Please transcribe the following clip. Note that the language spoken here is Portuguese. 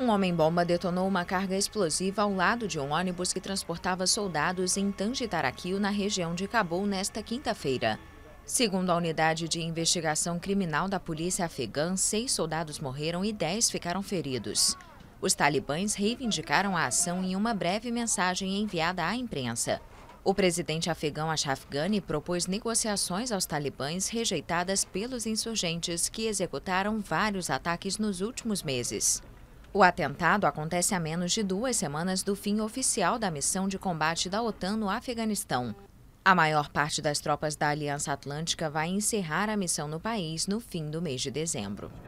Um homem-bomba detonou uma carga explosiva ao lado de um ônibus que transportava soldados em Tangitaraqui, na região de Cabul, nesta quinta-feira. Segundo a unidade de investigação criminal da polícia afegã, seis soldados morreram e dez ficaram feridos. Os talibãs reivindicaram a ação em uma breve mensagem enviada à imprensa. O presidente afegão Ashraf Ghani propôs negociações aos talibãs rejeitadas pelos insurgentes que executaram vários ataques nos últimos meses. O atentado acontece a menos de duas semanas do fim oficial da missão de combate da OTAN no Afeganistão. A maior parte das tropas da Aliança Atlântica vai encerrar a missão no país no fim do mês de dezembro.